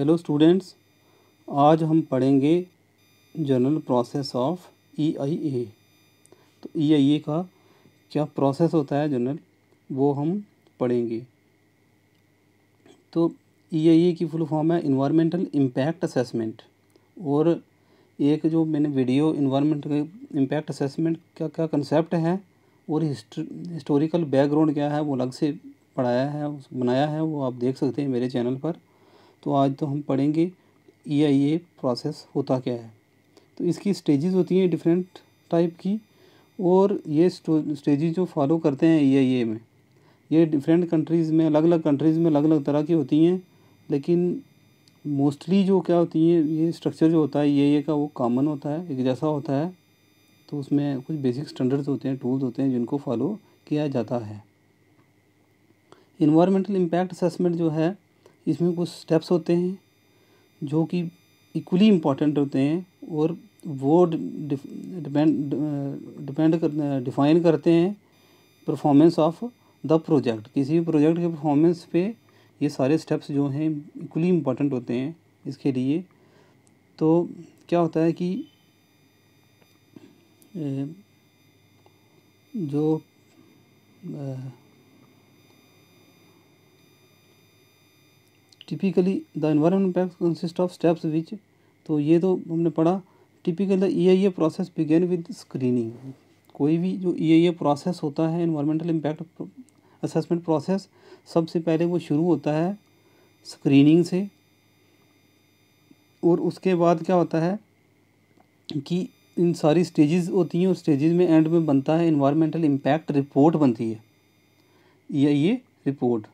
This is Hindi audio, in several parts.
हेलो स्टूडेंट्स आज हम पढ़ेंगे general process of E I A तो ई आई ए का क्या प्रोसेस होता है जनरल वो हम पढ़ेंगे तो ई आई ए की फुल फॉर्म है इन्वायरमेंटल इम्पैक्ट असेसमेंट और एक जो मैंने वीडियो इन्वायरमेंट इम्पैक्ट असेसमेंट का क्या कंसेप्ट है और हिस्टोरिकल बैकग्राउंड क्या है वो अलग से पढ़ाया है बनाया है वो आप देख सकते हैं मेरे चैनल पर तो आज तो हम पढ़ेंगे ई आई ए प्रोसेस होता क्या है तो इसकी स्टेजेस होती हैं डिफरेंट टाइप की और ये स्टेजेस जो फॉलो करते हैं ई आई ए में ये डिफरेंट कंट्रीज़ में अलग अलग कंट्रीज़ में अलग अलग तरह की होती हैं लेकिन मोस्टली जो क्या होती हैं ये स्ट्रक्चर जो होता है ई आई ए का वो कॉमन होता है एक जैसा होता है तो उसमें कुछ बेसिक स्टैंडर्ड्स होते हैं टूल्स होते हैं जिनको फॉलो किया जाता है इन्वायरमेंटल इम्पैक्ट असेसमेंट जो है इसमें कुछ स्टेप्स होते हैं जो कि इक्वली इम्पॉर्टेंट होते हैं और वो डिपेंड डिपेंड कर डिफाइन करते हैं परफॉर्मेंस ऑफ द प्रोजेक्ट किसी भी प्रोजेक्ट के परफॉर्मेंस पे ये सारे स्टेप्स जो हैं इक्वली इम्पॉर्टेंट होते हैं इसके लिए तो क्या होता है कि जो typically the environment impact consist of steps which तो ये तो हमने पढ़ा typical E I A process begin with screening कोई भी जो ई आई ए प्रोसेस होता है इन्वायरमेंटल इम्पैक्ट असेसमेंट प्रोसेस सबसे पहले वो शुरू होता है स्क्रीनिंग से और उसके बाद क्या होता है कि इन सारी स्टेजेस होती हैं और स्टेजेस में एंड में बनता है इन्वायरमेंटल इम्पैक्ट रिपोर्ट बनती है ई आई ए रिपोर्ट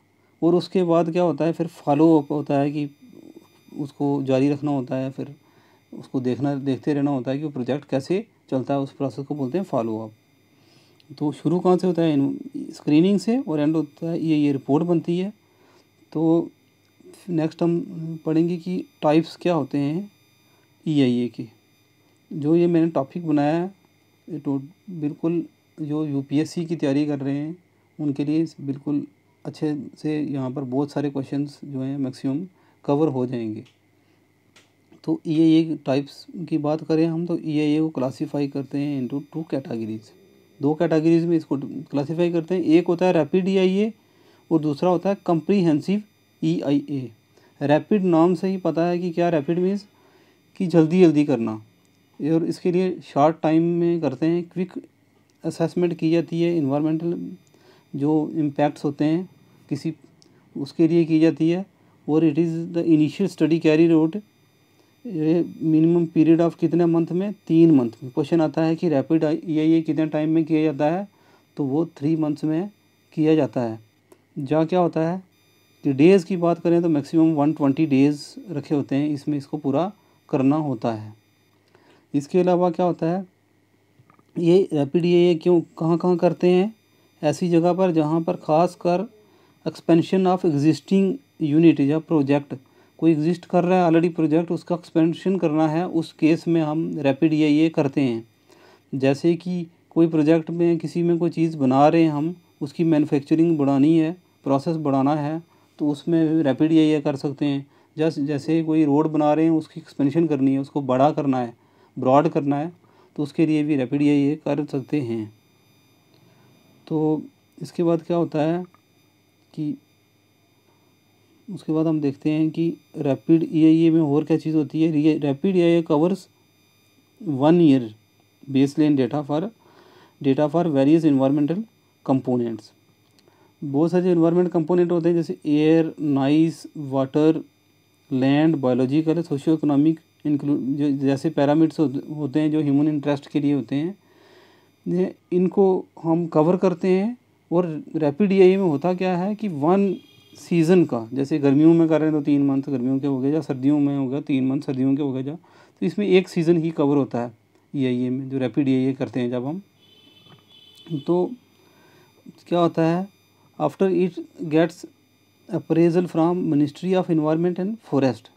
और उसके बाद क्या होता है फिर फॉलोअप होता है कि उसको जारी रखना होता है फिर उसको देखना देखते रहना होता है कि वो प्रोजेक्ट कैसे चलता है उस प्रोसेस को बोलते हैं फॉलोअप तो शुरू कहाँ से होता है स्क्रीनिंग से और एंड होता है ये ये रिपोर्ट बनती है तो नेक्स्ट हम पढ़ेंगे कि टाइप्स क्या होते हैं ई आई ए के जो ये मैंने टॉपिक बनाया है तो बिल्कुल जो यूपीएससी की तैयारी कर रहे हैं उनके लिए बिल्कुल अच्छे से यहाँ पर बहुत सारे क्वेश्चंस जो हैं मैक्सिमम कवर हो जाएंगे तो ई ए टाइप्स की बात करें हम तो ई ए को क्लासीफाई करते हैं इंटू टू कैटागरीज दो कैटागरीज़ में इसको क्लासीफाई करते हैं एक होता है रैपिड ई आई ए और दूसरा होता है comprehensive E I a rapid नाम से ही पता है कि क्या रैपिड मीन्स कि जल्दी जल्दी करना और इसके लिए शॉर्ट टाइम में करते हैं क्विक असेसमेंट की जाती है इन्वामेंटल जो इम्पैक्ट्स होते हैं किसी उसके लिए की जाती है और it is the initial study carried out minimum period of कितने मंथ में तीन मंथ में क्वेश्चन आता है कि रैपिड ये ये कितने टाइम में किया जाता है तो वो थ्री मंथ्स में किया जाता है जहाँ क्या होता है कि डेज़ की बात करें तो मैक्सिमम वन ट्वेंटी डेज़ रखे होते हैं इसमें इसको पूरा करना होता है इसके अलावा क्या होता है ये रैपिड ये क्यों कहाँ कहाँ करते हैं ऐसी जगह पर जहाँ पर ख़ास कर एक्सपेंशन ऑफ एग्जिस्टिंग यूनिट या प्रोजेक्ट कोई एग्जिस्ट कर रहा है ऑलरेडी प्रोजेक्ट उसका एक्सपेंशन करना है उस केस में हम रैपिड ये ये करते हैं जैसे कि कोई प्रोजेक्ट में किसी में कोई चीज़ बना रहे हैं हम उसकी मैन्युफैक्चरिंग बढ़ानी है प्रोसेस बढ़ाना है तो उसमें रैपिड ये ये कर सकते हैं जैसे जैसे कोई रोड बना रहे हैं उसकी एक्सपेंशन करनी है उसको बड़ा करना है ब्रॉड करना है तो उसके लिए भी रैपिड ये ये कर सकते हैं तो इसके बाद क्या होता है कि उसके बाद हम देखते हैं कि रैपिड ई में और क्या चीज़ होती है rapid E covers one year baseline data for data for various environmental components बहुत सारे इन्वायरमेंट कंपोनेंट होते हैं जैसे air noise water land biological socio economic include जो जैसे पैरामिड्स होते हैं जो ह्यूमन इंटरेस्ट के लिए होते हैं इनको हम कवर करते हैं और रैपिड ई में होता क्या है कि वन सीज़न का जैसे गर्मियों में कर रहे हैं तो तीन मंथ गर्मियों के हो गए या सर्दियों में हो गया तीन मंथ सर्दियों के हो गए जा तो इसमें एक सीज़न ही कवर होता है ई में जो रैपिड ई करते हैं जब हम तो क्या होता है after it gets appraisal from ministry of environment and forest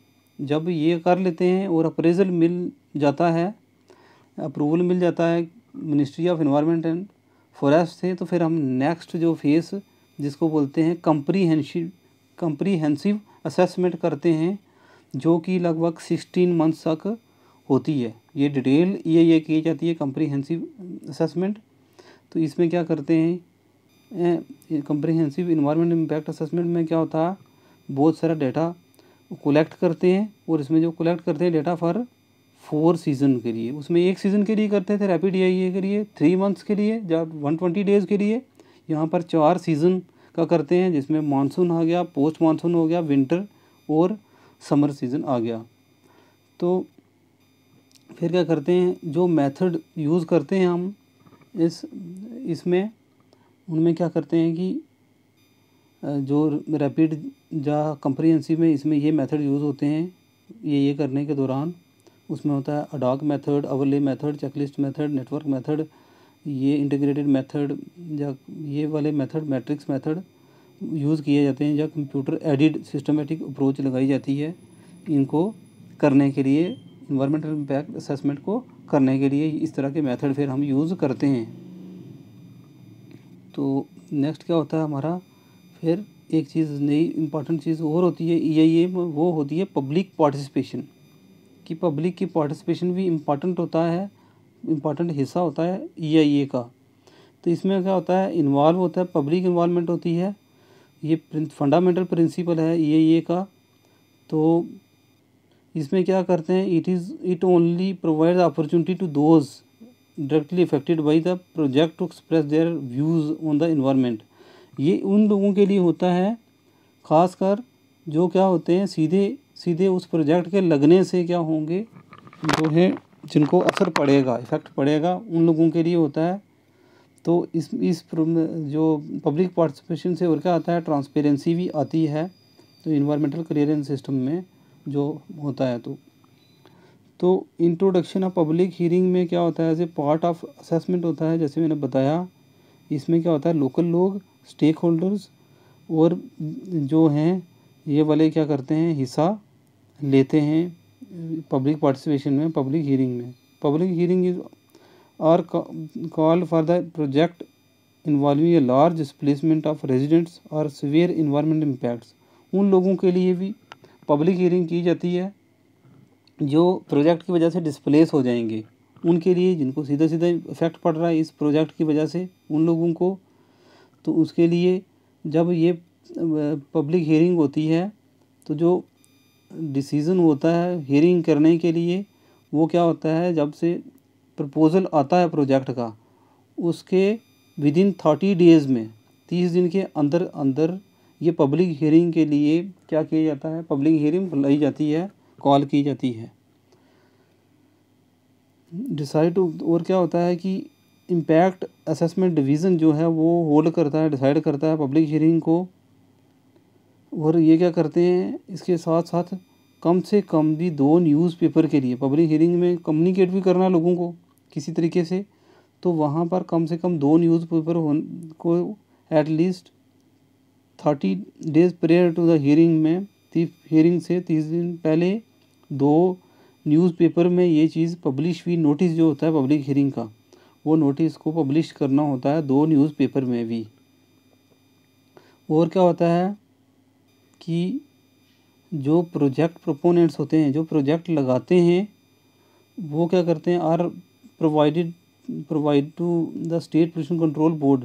जब ये कर लेते हैं और अप्रेजल मिल जाता है अप्रूवल मिल जाता है ministry of environment and forest थे तो फिर हम नेक्स्ट जो फेस जिसको बोलते हैं कंप्रीहेंसिव कंप्रीहेंसिव असेसमेंट करते हैं जो कि लगभग सिक्सटीन मंथ्स तक होती है ये डिटेल ये ये की जाती है कंप्रीहेंसिव असेसमेंट तो इसमें क्या करते हैं कंप्रीहेंसिव इन्वायरमेंट इम्पैक्ट असेसमेंट में क्या होता है बहुत सारा डेटा कलेक्ट करते हैं और इसमें जो कलेक्ट करते हैं डेटा फॉर फोर सीज़न के लिए उसमें एक सीज़न के लिए करते थे रैपिड ए के लिए थ्री मंथ्स के लिए जब वन ट्वेंटी डेज़ के लिए यहाँ पर चार सीज़न का करते हैं जिसमें मानसून आ गया पोस्ट मानसून हो गया विंटर और समर सीज़न आ गया तो फिर क्या करते हैं जो मेथड यूज़ करते हैं हम इस इसमें उनमें क्या करते हैं कि जो रैपिड या कंप्रीहेंसिव में इसमें ये मेथड यूज़ होते हैं ये ये करने के दौरान उसमें होता है ad hoc method overlay method checklist method network method ये इंटीग्रेटेड मेथड या ये वाले मेथड मैट्रिक्स मेथड यूज़ किए जाते हैं या कंप्यूटर एडिड सिस्टमेटिक अप्रोच लगाई जाती है इनको करने के लिए इन्वायरमेंटल इम्पैक्ट असेसमेंट को करने के लिए इस तरह के मेथड फिर हम यूज़ करते हैं तो नेक्स्ट क्या होता है हमारा फिर एक चीज़ नई इम्पॉर्टेंट चीज़ और होती है ई आई वो होती है पब्लिक पार्टिसिपेशन कि पब्लिक की पार्टिसिपेशन भी इम्पॉर्टेंट होता है इम्पॉर्टेंट हिस्सा होता है ई e का तो इसमें क्या होता है इन्वॉल्व होता है पब्लिक इन्वॉलमेंट होती है ये फंडामेंटल प्रिंसिपल है ई e का तो इसमें क्या करते हैं it is it only provide the opportunity to those directly affected by the project to express their views on the environment ये उन लोगों के लिए होता है खासकर जो क्या होते हैं सीधे सीधे उस प्रोजेक्ट के लगने से क्या होंगे जो है जिनको असर पड़ेगा इफ़ेक्ट पड़ेगा उन लोगों के लिए होता है तो इस इस जो पब्लिक पार्टिसिपेशन से और क्या आता है ट्रांसपेरेंसी भी आती है तो इन्वायरमेंटल क्लियरेंस सिस्टम में जो होता है तो तो इंट्रोडक्शन ऑफ पब्लिक हियरिंग में क्या होता है as a part of assessment होता है जैसे मैंने बताया इसमें क्या होता है लोकल लोग स्टेक होल्डर्स और जो हैं ये वाले क्या करते हैं हिस्सा लेते हैं पब्लिक पार्टिसिपेशन में पब्लिक हियरिंग में public hearing is are call for the project involving a large displacement of residents और सिवियर इन्वायरमेंट इम्पैक्ट्स उन लोगों के लिए भी पब्लिक हियरिंग की जाती है जो प्रोजेक्ट की वजह से डिसप्लेस हो जाएंगे उनके लिए जिनको सीधा सीधा इफेक्ट पड़ रहा है इस प्रोजेक्ट की वजह से उन लोगों को तो उसके लिए जब ये पब्लिक हियरिंग होती है तो जो डिसीज़न होता है हियरिंग करने के लिए वो क्या होता है जब से प्रपोज़ल आता है प्रोजेक्ट का उसके विद इन थर्टी डेज़ में तीस दिन के अंदर अंदर ये पब्लिक हियरिंग के लिए क्या किया जाता है पब्लिक हियरिंग बुलाई जाती है कॉल की जाती है डिसाइड और क्या होता है कि इम्पैक्ट असेसमेंट डिवीज़न जो है वो होल्ड करता है डिसाइड करता है पब्लिक हियरिंग को और ये क्या करते हैं इसके साथ साथ कम से कम भी दो न्यूज़पेपर के लिए पब्लिक हियरिंग में कम्युनिकेट भी करना लोगों को किसी तरीके से तो वहाँ पर कम से कम दो न्यूज़पेपर हो को at least thirty days prior to the hearing में हियरिंग से तीस दिन पहले दो न्यूज़पेपर में ये चीज़ पब्लिश हुई नोटिस जो होता है पब्लिक हियरिंग का वो नोटिस को पब्लिश करना होता है दो न्यूज़पेपर में भी और क्या होता है कि जो प्रोजेक्ट प्रोपोनेंट्स होते हैं जो प्रोजेक्ट लगाते हैं वो क्या करते हैं are provided provide to the state pollution control board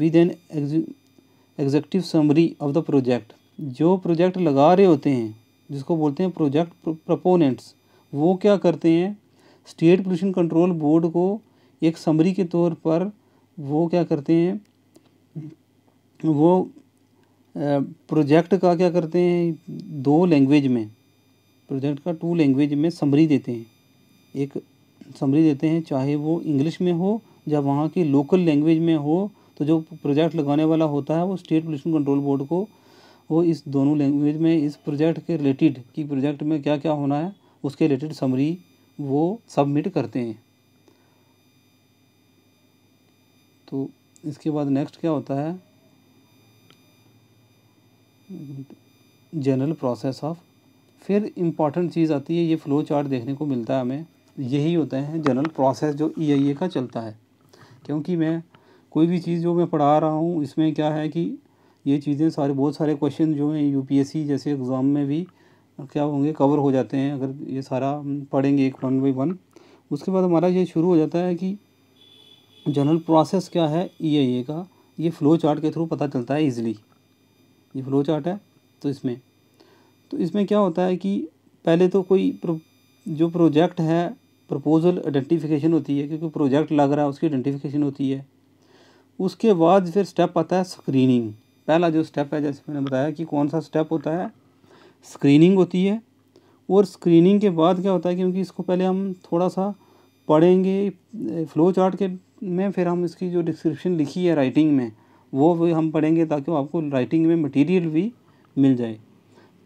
with an executive summary of the project जो प्रोजेक्ट लगा रहे होते हैं जिसको बोलते हैं प्रोजेक्ट प्रपोनेंट्स वो क्या करते हैं स्टेट पोल्यूशन कंट्रोल बोर्ड को एक समरी के तौर पर वो क्या करते हैं वो प्रोजेक्ट का क्या करते हैं दो लैंग्वेज में प्रोजेक्ट का टू लैंग्वेज में समरी देते हैं एक समरी देते हैं चाहे वो इंग्लिश में हो या वहाँ की लोकल लैंग्वेज में हो तो जो प्रोजेक्ट लगाने वाला होता है वो स्टेट पोल्यूशन कंट्रोल बोर्ड को वो इस दोनों लैंग्वेज में इस प्रोजेक्ट के रिलेटेड कि प्रोजेक्ट में क्या क्या होना है उसके रिलेटेड समरी वो सबमिट करते हैं तो इसके बाद नेक्स्ट क्या होता है जनरल प्रोसेस ऑफ फिर इम्पॉर्टेंट चीज़ आती है ये फ्लो चार्ट देखने को मिलता है हमें यही होता है जनरल प्रोसेस जो ई आई ए का चलता है क्योंकि मैं कोई भी चीज़ जो मैं पढ़ा रहा हूँ इसमें क्या है कि ये चीज़ें सारे बहुत सारे क्वेश्चन जो हैं सी जैसे एग्ज़ाम में भी क्या होंगे कवर हो जाते हैं अगर ये सारा पढ़ेंगे एक वन बाई वन उसके बाद हमारा ये शुरू हो जाता है कि जनरल प्रोसेस क्या है ई आई ए का ये फ़्लो चार्ट के थ्रू पता चलता है ईज़िली ये फ्लो चार्ट है तो इसमें तो इसमें क्या होता है कि पहले तो कोई प्रो, जो प्रोजेक्ट है प्रपोज़ल आइडेंटिफिकेशन होती है क्योंकि प्रोजेक्ट लग रहा है उसकी आइडेंटिफिकेशन होती है उसके बाद फिर स्टेप आता है स्क्रीनिंग पहला जो स्टेप है जैसे मैंने बताया कि कौन सा स्टेप होता है स्क्रीनिंग होती है और स्क्रीनिंग के बाद क्या होता है क्योंकि इसको पहले हम थोड़ा सा पढ़ेंगे फ्लो चार्ट के में फिर हम इसकी जो डिस्क्रिप्शन लिखी है राइटिंग में वो भी हम पढ़ेंगे ताकि आपको राइटिंग में मटेरियल भी मिल जाए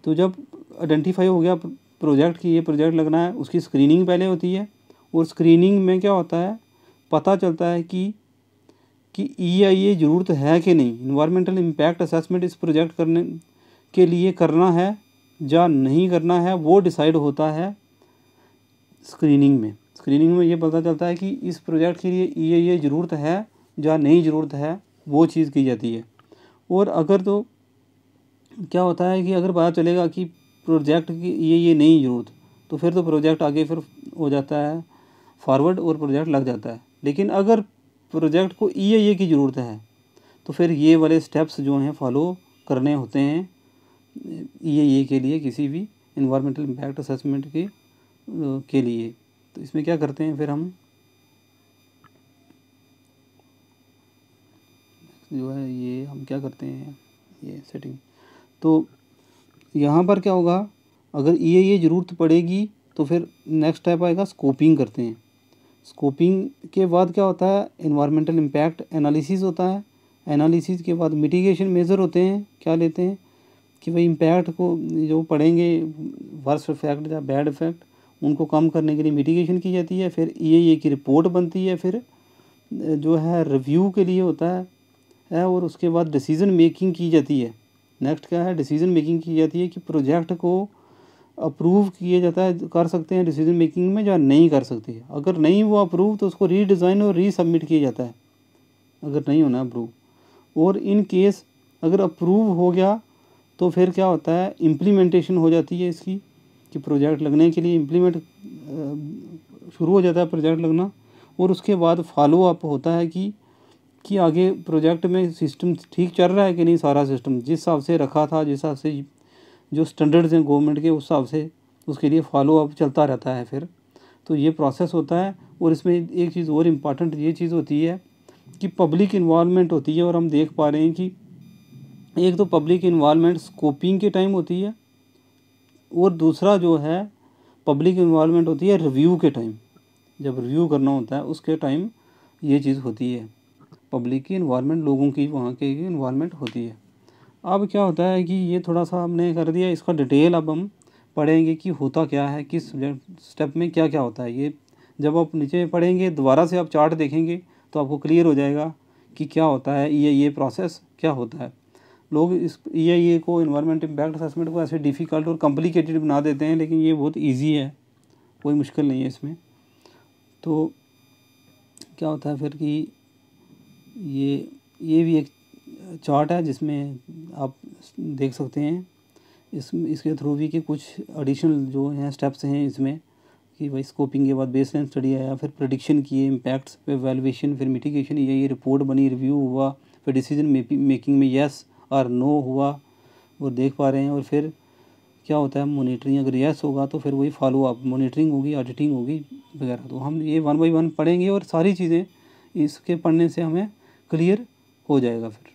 तो जब आइडेंटिफाई हो गया प्रोजेक्ट की ये प्रोजेक्ट लगना है उसकी स्क्रीनिंग पहले होती है और स्क्रीनिंग में क्या होता है पता चलता है कि कि ई e आई ए ज़रूरत है कि नहीं इन्वायरमेंटल इम्पैक्ट असेसमेंट इस प्रोजेक्ट करने के लिए करना है या नहीं करना है वो डिसाइड होता है स्क्रीनिंग में स्क्रीनिंग में ये पता चलता है कि इस प्रोजेक्ट के लिए ई e आई ए ज़रूरत है या नहीं ज़रूरत है वो चीज़ की जाती है और अगर तो क्या होता है कि अगर पता चलेगा कि प्रोजेक्ट की ये ये नहीं ज़रूरत तो फिर तो प्रोजेक्ट आगे फिर हो जाता है फॉरवर्ड और प्रोजेक्ट लग जाता है लेकिन अगर प्रोजेक्ट को ये ये की ज़रूरत है तो फिर ये वाले स्टेप्स जो हैं फॉलो करने होते हैं ये ये के लिए किसी भी इन्वायरमेंटल इम्पैक्ट असेसमेंट के के लिए तो इसमें क्या करते हैं फिर हम जो है ये हम क्या करते हैं ये सेटिंग तो यहाँ पर क्या होगा अगर ये ये ज़रूरत पड़ेगी तो फिर नेक्स्ट टाइप आएगा स्कोपिंग करते हैं स्कोपिंग के बाद क्या होता है इन्वायरमेंटल इम्पैक्ट एनालिसिस होता है एनालिसिस के बाद मिटिगेशन मेज़र होते हैं क्या लेते हैं कि भाई इम्पैक्ट को जो पड़ेंगे वर्स इफेक्ट या बैड इफेक्ट उनको कम करने के लिए मिटिगेशन की जाती है फिर ई ए की रिपोर्ट बनती है फिर जो है रिव्यू के लिए होता है है और उसके बाद डिसीज़न मेकिंग की जाती है नेक्स्ट क्या है डिसीज़न मेकिंग की जाती है कि प्रोजेक्ट को अप्रूव किया जाता है कर सकते हैं डिसीजन मेकिंग में या नहीं कर सकते अगर नहीं हुआ अप्रूव तो उसको रीडिज़ाइन और रीसबमिट किया जाता है अगर नहीं होना अप्रूव और इन केस अगर अप्रूव हो गया तो फिर क्या होता है इम्प्लीमेंटेशन हो जाती है इसकी कि प्रोजेक्ट लगने के लिए इम्प्लीमेंट शुरू हो जाता है प्रोजेक्ट लगना और उसके बाद फॉलो अप होता है कि कि आगे प्रोजेक्ट में सिस्टम ठीक चल रहा है कि नहीं सारा सिस्टम जिस हिसाब से रखा था जिस हिसाब से जो स्टैंडर्ड्स हैं गवर्नमेंट के उस हिसाब से उसके लिए फॉलो अप चलता रहता है फिर तो ये प्रोसेस होता है और इसमें एक चीज़ और इम्पॉर्टेंट ये चीज़ होती है कि पब्लिक इन्वालमेंट होती है और हम देख पा रहे हैं कि एक तो पब्लिक इन्वालमेंट स्कोपिंग के टाइम होती है और दूसरा जो है पब्लिक इन्वालमेंट होती है रिव्यू के टाइम जब रिव्यू करना होता है उसके टाइम ये चीज़ होती है पब्लिक की इन्वायरमेंट लोगों की वहाँ के इन्वायरमेंट होती है अब क्या होता है कि ये थोड़ा सा हमने कर दिया इसका डिटेल अब हम पढ़ेंगे कि होता क्या है किस स्टेप में क्या क्या होता है ये जब आप नीचे पढ़ेंगे दोबारा से आप चार्ट देखेंगे तो आपको क्लियर हो जाएगा कि क्या होता है ये ये प्रोसेस क्या होता है लोग इस ये ये को इन्वायरमेंट इम्पैक्ट असेसमेंट को ऐसे डिफ़िकल्ट और कॉम्प्लिकेटेड बना देते हैं लेकिन ये बहुत ईजी है कोई मुश्किल नहीं है इसमें तो क्या होता है फिर कि ये ये भी एक चार्ट है जिसमें आप देख सकते हैं इस इसके थ्रू भी कि कुछ एडिशनल जो हैं स्टेप्स हैं इसमें कि भाई स्कोपिंग के बाद बेस लाइन स्टडी आया फिर प्रडिक्शन किए इम्पैक्ट्स फिर वैल्यूशन फिर मिटिगेशन ये ये रिपोर्ट बनी रिव्यू हुआ फिर डिसीजन मेकिंग में येस और नो हुआ वो देख पा रहे हैं और फिर क्या होता है मोनिटरिंग अगर यस होगा तो फिर वही फॉलो अप मोनिटरिंग होगी ऑडिटिंग होगी वगैरह तो हम ये वन बाई वन पढ़ेंगे और सारी चीज़ें इसके पढ़ने से हमें क्लियर हो जाएगा फिर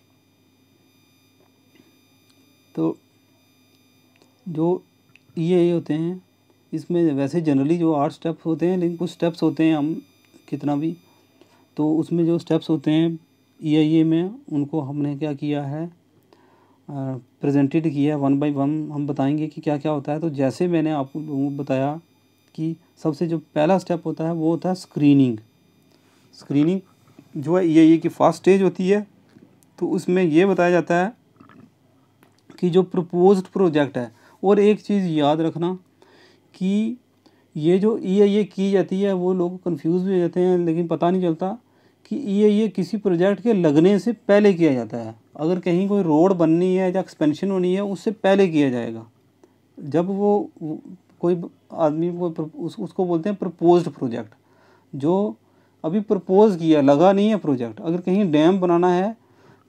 तो जो ई ए होते हैं इसमें वैसे जनरली जो आठ स्टेप्स होते हैं लेकिन कुछ स्टेप्स होते हैं हम कितना भी तो उसमें जो स्टेप्स होते हैं ई आई ए में उनको हमने क्या किया है प्रेजेंटेड किया है वन बाय वन हम बताएंगे कि क्या क्या होता है तो जैसे मैंने आपको लोगों को बताया कि सबसे जो पहला स्टेप होता है वो होता है स्क्रीनिंग स्क्रीनिंग जो है ये ये की फर्स्ट स्टेज होती है तो उसमें ये बताया जाता है कि जो प्रपोज्ड प्रोजेक्ट है और एक चीज़ याद रखना कि ये जो ई आई ए की जाती है वो लोग कंफ्यूज भी हो जाते हैं लेकिन पता नहीं चलता कि ई आई ए किसी प्रोजेक्ट के लगने से पहले किया जाता है अगर कहीं कोई रोड बननी है या एक्सपेंशन होनी है उससे पहले किया जाएगा जब वो कोई आदमी को उस, उसको बोलते हैं प्रपोज्ड प्रोजेक्ट जो अभी प्रपोज़ किया लगा नहीं है प्रोजेक्ट अगर कहीं डैम बनाना है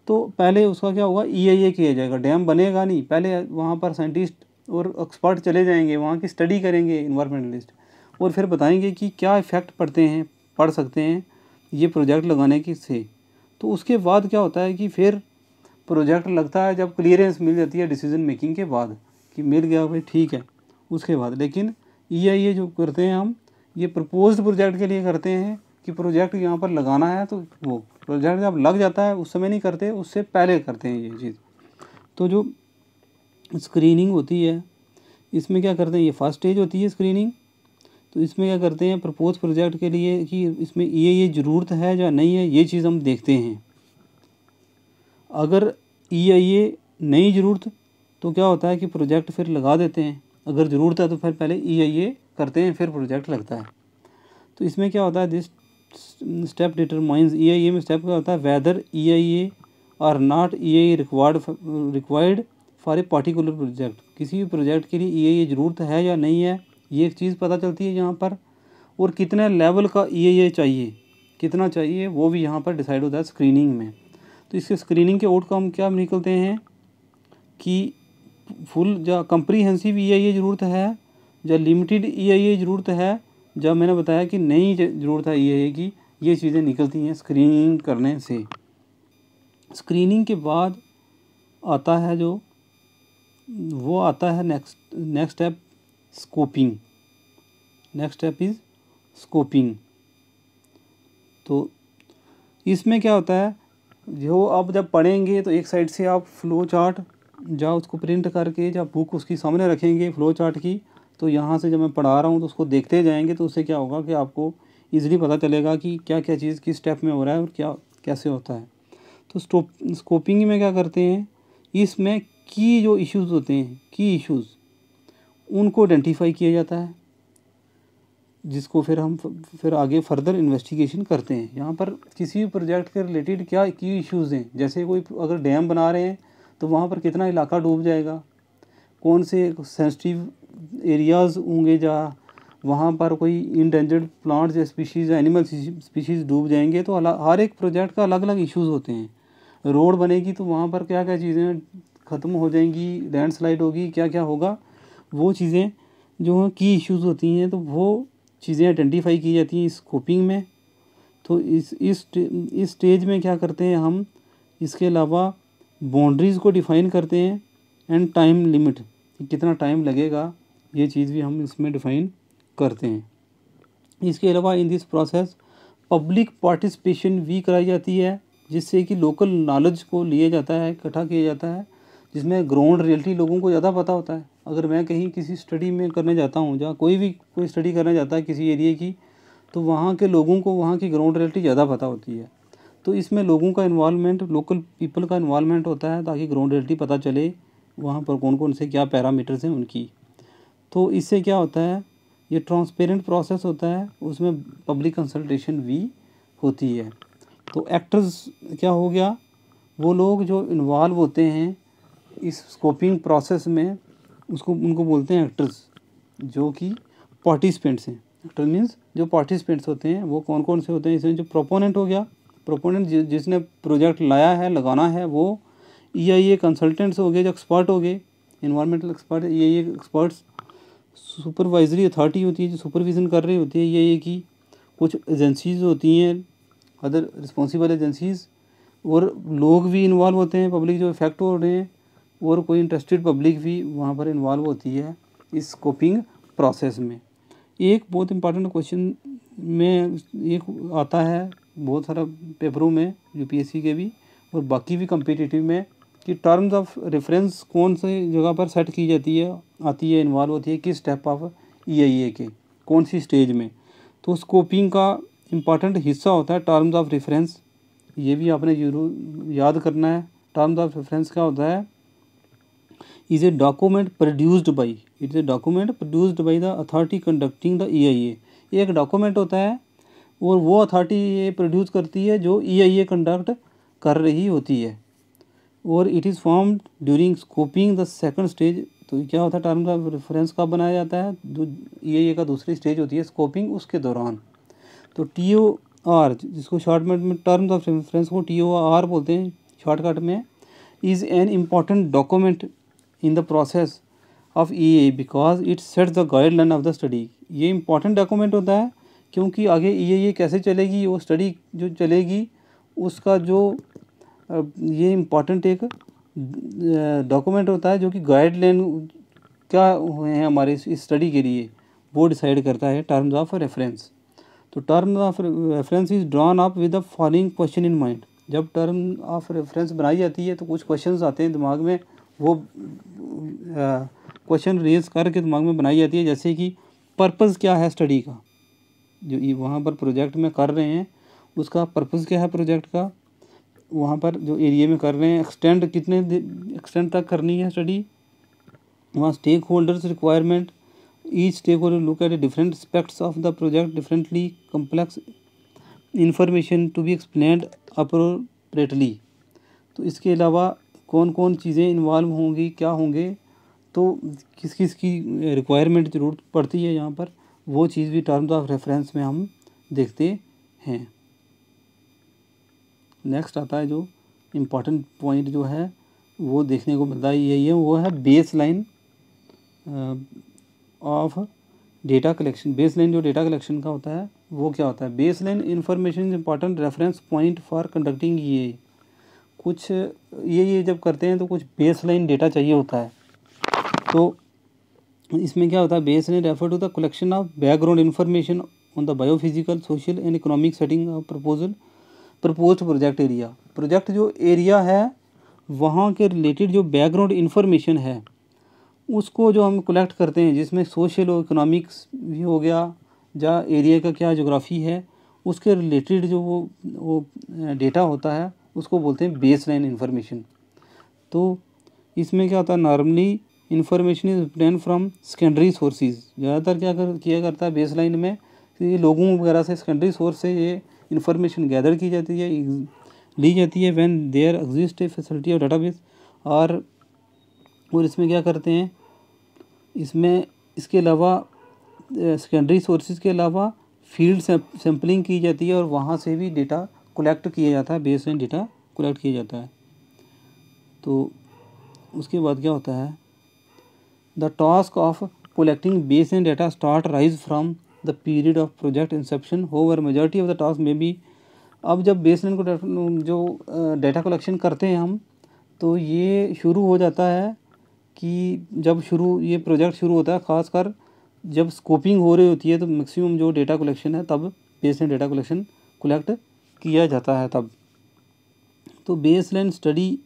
तो पहले उसका क्या होगा ई आई ए किया जाएगा डैम बनेगा नहीं पहले वहाँ पर साइंटिस्ट और एक्सपर्ट चले जाएंगे वहाँ की स्टडी करेंगे इन्वायरमेंटलिस्ट और फिर बताएंगे कि क्या इफ़ेक्ट पड़ते हैं पड़ सकते हैं ये प्रोजेक्ट लगाने के से तो उसके बाद क्या होता है कि फिर प्रोजेक्ट लगता है जब क्लियरेंस मिल जाती है डिसीजन मेकिंग के बाद कि मिल गया भाई ठीक है उसके बाद लेकिन ई आई ए जो करते हैं हम ये प्रपोज्ड प्रोजेक्ट के लिए करते हैं कि प्रोजेक्ट यहाँ पर लगाना है तो वो प्रोजेक्ट जब लग जाता है उस समय नहीं करते उससे पहले करते हैं ये चीज़ तो जो स्क्रीनिंग होती है इसमें क्या करते हैं ये फर्स्ट स्टेज होती है स्क्रीनिंग तो इसमें क्या करते हैं प्रपोज प्रोजेक्ट के लिए कि इसमें ये ये ज़रूरत है या नहीं है ये चीज़ हम देखते हैं अगर ये e ये नहीं ज़रूरत तो क्या होता है कि प्रोजेक्ट फिर लगा देते हैं अगर ज़रूरत है तो फिर पहले ई आई ए करते हैं फिर प्रोजेक्ट लगता है तो इसमें क्या होता है this step determines E I A में स्टेप क्या होता है whether E I A or not E I required required for a particular project किसी भी प्रोजेक्ट के लिए ई e आई ए ज़रूरत है या नहीं है ये एक चीज़ पता चलती है यहाँ पर और कितने लेवल का ई आई ए चाहिए कितना चाहिए वो भी यहाँ पर डिसाइड होता है स्क्रीनिंग में तो इसके स्क्रीनिंग के आउटकम क्या निकलते हैं कि फुल या कंप्रीहेंसिव ई आई ए ज़रूरत है या लिमिटेड ई आई ए ज़रूरत है जब मैंने बताया कि नई ज़रूरत है e ये है कि ये चीज़ें निकलती हैं स्क्रीनिंग करने से स्क्रीनिंग के बाद आता है जो वो आता है next next step scoping next step is scoping तो इसमें क्या होता है जो आप जब पढ़ेंगे तो एक साइड से आप फ्लो चार्ट या उसको प्रिंट करके जब बुक उसकी सामने रखेंगे फ्लो चार्ट की तो यहाँ से जब मैं पढ़ा रहा हूँ तो उसको देखते जाएंगे तो उससे क्या होगा कि आपको ईज़िली पता चलेगा कि क्या क्या चीज़ किस स्टेप में हो रहा है और क्या कैसे होता है तो स्कोपिंग में क्या करते हैं इसमें की जो इश्यूज़ होते हैं की इश्यूज़ उनको आइडेंटिफाई किया जाता है जिसको फिर हम फिर आगे फर्दर इन्वेस्टिगेशन करते हैं यहाँ पर किसी भी प्रोजेक्ट के रिलेटेड क्या की इश्यूज़ हैं जैसे कोई अगर डैम बना रहे हैं तो वहाँ पर कितना इलाका डूब जाएगा कौन से सेंसिटिव एरियाज़ होंगे जहाँ वहाँ पर कोई इंडेंजर्ड प्लांट्स या स्पीशीज़ एनिमल स्पीशीज़ डूब जाएंगे तो हर एक प्रोजेक्ट का अलग अलग इश्यूज़ होते हैं रोड बनेगी तो वहाँ पर क्या क्या चीज़ें ख़त्म हो जाएंगी लैंड स्लाइड होगी क्या क्या होगा वो चीज़ें जो की इश्यूज़ होती हैं तो वो चीज़ें आइडेंटिफाई की जाती हैं इस कोपिंग में तो इस इस इस स्टेज में क्या करते हैं हम इसके अलावा बाउंड्रीज़ को डिफ़ाइन करते हैं एंड टाइम लिमिट कितना टाइम लगेगा ये चीज़ भी हम इसमें डिफाइन करते हैं इसके अलावा in this process public participation भी कराई जाती है जिससे कि लोकल नॉलेज को लिया जाता है इकट्ठा किया जाता है जिसमें ग्राउंड रियलिटी लोगों को ज़्यादा पता होता है अगर मैं कहीं किसी स्टडी में करने जाता हूँ जहाँ कोई भी कोई स्टडी करने जाता है किसी एरिए की तो वहाँ के लोगों को वहाँ की ग्राउंड रियलिटी ज़्यादा पता होती है तो इसमें लोगों का इन्वॉलमेंट लोकल पीपल का इन्वॉलमेंट होता है ताकि ग्राउंड रियलिटी पता चले वहाँ पर कौन कौन से क्या पैरामीटर्स हैं उनकी तो इससे क्या होता है ये ट्रांसपेरेंट प्रोसेस होता है उसमें पब्लिक कंसल्टेशन भी होती है तो एक्टर्स क्या हो गया वो लोग जो इन्वॉल्व होते हैं इस स्कोपिंग प्रोसेस में उसको उनको बोलते हैं एक्टर्स जो कि पार्टिसिपेंट्स हैं एक्टर मीन्स जो पार्टिसिपेंट्स होते हैं वो कौन कौन से होते हैं इसमें जो प्रोपोनेंट हो गया प्रोपोनेंट जि, जिसने प्रोजेक्ट लाया है लगाना है वो ई आई ए कंसल्टेंट्स हो गए जो एक्सपर्ट हो गए environmental expert E I experts supervisory authority होती है जो सुपरविज़न कर रही होती है ये है कि कुछ एजेंसीज़ होती हैं अदर रिस्पॉन्सिबल एजेंसीज़ और लोग भी इन्वॉल्व होते हैं पब्लिक जो इफेक्ट हो रहे हैं और कोई इंटरेस्टेड पब्लिक भी वहाँ पर इन्वॉल्व होती है इस कोपिंग प्रोसेस में एक बहुत इंपॉर्टेंट क्वेश्चन में एक आता है बहुत सारा पेपरों में यूपीएससी के भी और बाकी भी कम्पिटिटिव में कि टर्म्स ऑफ रेफरेंस कौन सी जगह पर सेट की जाती है आती है इन्वॉल्व होती है किस स्टेप ऑफ ई के कौन सी स्टेज में तो स्कोपिंग का इम्पॉर्टेंट हिस्सा होता है टर्म्स ऑफ रेफरेंस ये भी आपने जरूर याद करना है टर्म्स ऑफ रेफरेंस क्या होता है is a document produced by it's a document produced by the authority conducting the E I A एक डॉक्यूमेंट होता है और वो अथॉरिटी ये प्रोड्यूस करती है जो ई आई ए कंडक्ट कर रही होती है और it is form during scoping the second stage तो क्या होता है टर्म का रेफरेंस कब बनाया जाता है ये ये का दूसरी स्टेज होती है स्कोपिंग उसके दौरान तो टी ओ आर जिसको शॉर्ट में टर्म्स ऑफ रेफरेंस को टी ओ आर बोलते हैं शॉर्टकट में is an important document in the process of E A because it sets the guideline of the study ये इम्पॉर्टेंट डॉक्यूमेंट होता है क्योंकि आगे ई e ए कैसे चलेगी वो स्टडी जो चलेगी उसका जो ये इम्पॉर्टेंट एक डॉक्यूमेंट होता है जो कि गाइडलाइन क्या हुए हैं हमारे स्टडी के लिए वो डिसाइड करता है टर्म्स ऑफ रेफरेंस तो term of reference is drawn up with the following question in mind जब टर्म ऑफ रेफरेंस बनाई जाती है तो कुछ क्वेश्चन आते हैं दिमाग में वो क्वेश्चन रेज करके दिमाग में बनाई जाती है जैसे कि पर्पज़ क्या है स्टडी का जो वहाँ पर प्रोजेक्ट में कर रहे हैं उसका पर्पज़ क्या है प्रोजेक्ट का वहाँ पर जो एरिए में कर रहे हैं एक्सटेंड कितने एक्सटेंड तक करनी है स्टडी वहाँ stakeholders requirement each stakeholder look at different aspects of the project differently complex information to be explained appropriately तो इसके अलावा कौन कौन चीज़ें इन्वॉल्व होंगी क्या होंगे तो किस किस की रिक्वायरमेंट ज़रूरत पड़ती है यहाँ पर वो चीज़ भी टर्म्स ऑफ रेफरेंस में हम देखते हैं नेक्स्ट आता है जो इम्पोर्टेंट पॉइंट जो है वो देखने को मिलता है यही है वो है baseline of data collection baseline जो डेटा कलेक्शन का होता है वो क्या होता है baseline information is important reference point for conducting ये कुछ ये ये जब करते हैं तो कुछ बेस लाइन डेटा चाहिए होता है तो इसमें क्या होता है baseline refer to the collection of background information on the biophysical social and economic setting of proposal propose project area project जो एरिया है वहाँ के रिलेटेड जो बैकग्राउंड इन्फॉर्मेशन है उसको जो हम कलेक्ट करते हैं जिसमें सोशल और इकोनॉमिक्स भी हो गया या एरिया का क्या जोग्राफ़ी है उसके रिलेटेड जो वो वो डेटा होता है उसको बोलते हैं बेस लाइन इन्फॉर्मेशन तो इसमें क्या होता है normally information is plain from secondary sources ज़्यादातर क्या कर किया करता है बेस लाइन में ये लोगों वगैरह से सेकेंडरी सोर्स से ये इंफॉर्मेशन गैदर की जाती है ली जाती है वैन देयर एग्जिस्ट फैसिलिटी और डाटा बेस और और इसमें क्या करते हैं इसमें इसके अलावा सेकेंडरी सोर्सेज के अलावा फील्ड सैम्पलिंग की जाती है और वहाँ से भी डेटा कलेक्ट किया जाता है बेस एंड डेटा कलेक्ट किया जाता है तो उसके बाद क्या होता है the task of baseline data start rise from the period of project inception हो however majority of the task may be अब जब बेसलाइन को जो डेटा कलेक्शन करते हैं हम तो ये शुरू हो जाता है कि जब शुरू ये प्रोजेक्ट शुरू होता है ख़ासकर जब स्कोपिंग हो रही होती है तो मैक्सिमम जो डेटा कलेक्शन है तब baseline data collection collect किया जाता है तब तो बेस लाइन स्टडी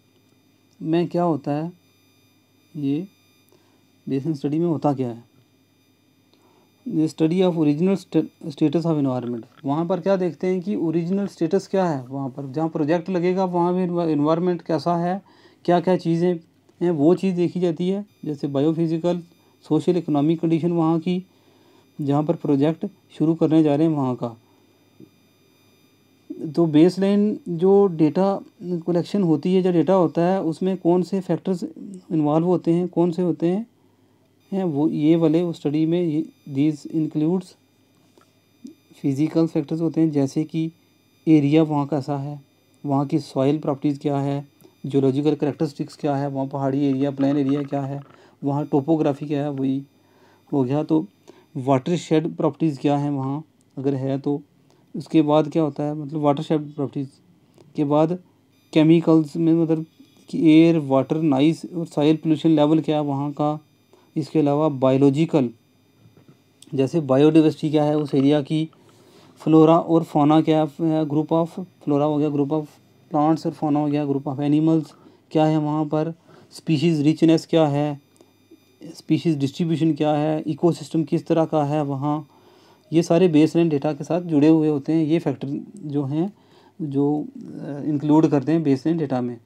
में क्या होता है ये बेस लाइन स्टडी में होता क्या है study of original status of environment वहाँ पर क्या देखते हैं कि ओरिजिनल स्टेटस क्या है वहाँ पर जहाँ प्रोजेक्ट लगेगा वहाँ भी इन्वायरमेंट कैसा है क्या क्या चीज़ें हैं वो चीज़ देखी जाती है जैसे बायोफिज़िकल सोशल इकोनॉमिक कंडीशन वहाँ की जहाँ पर प्रोजेक्ट शुरू करने जा रहे हैं वहाँ का तो बेस लाइन जो डेटा कलेक्शन होती है जो डेटा होता है उसमें कौन से फैक्टर्स इन्वॉल्व होते हैं कौन से होते हैं हैं वो ये वाले स्टडी में दीज इंक्लूड्स फिज़िकल फैक्टर्स होते हैं जैसे कि एरिया वहाँ कैसा है वहाँ की सॉइल प्रॉपर्टीज़ क्या है जोलॉजिकल करेक्टरिस्टिक्स क्या है वहाँ पहाड़ी एरिया प्लान एरिया क्या है वहाँ टोपोग्राफी क्या है वही हो गया तो वाटर शेड प्रॉपर्टीज़ क्या है वहाँ अगर है तो उसके बाद क्या होता है मतलब वाटर शेड प्रॉपर्टीज़ के बाद केमिकल्स में मतलब कि एयर वाटर नाइस और सॉइल पोल्यूशन लेवल क्या है वहाँ का इसके अलावा बायोलॉजिकल जैसे बायोडिवर्सिटी क्या है उस एरिया की फ्लोरा और फोना क्या है ग्रुप ऑफ फ्लोरा हो गया ग्रुप ऑफ प्लांट्स और फोना हो गया ग्रुप ऑफ एनिमल्स क्या है वहाँ पर स्पीशीज़ रिचनेस क्या है स्पीशीज़ डिस्ट्रीब्यूशन क्या है इकोसिस्टम किस तरह का है वहाँ ये सारे बेस लाइन डेटा के साथ जुड़े हुए होते हैं ये फैक्टर जो हैं जो इंक्लूड करते हैं बेस लाइन डेटा में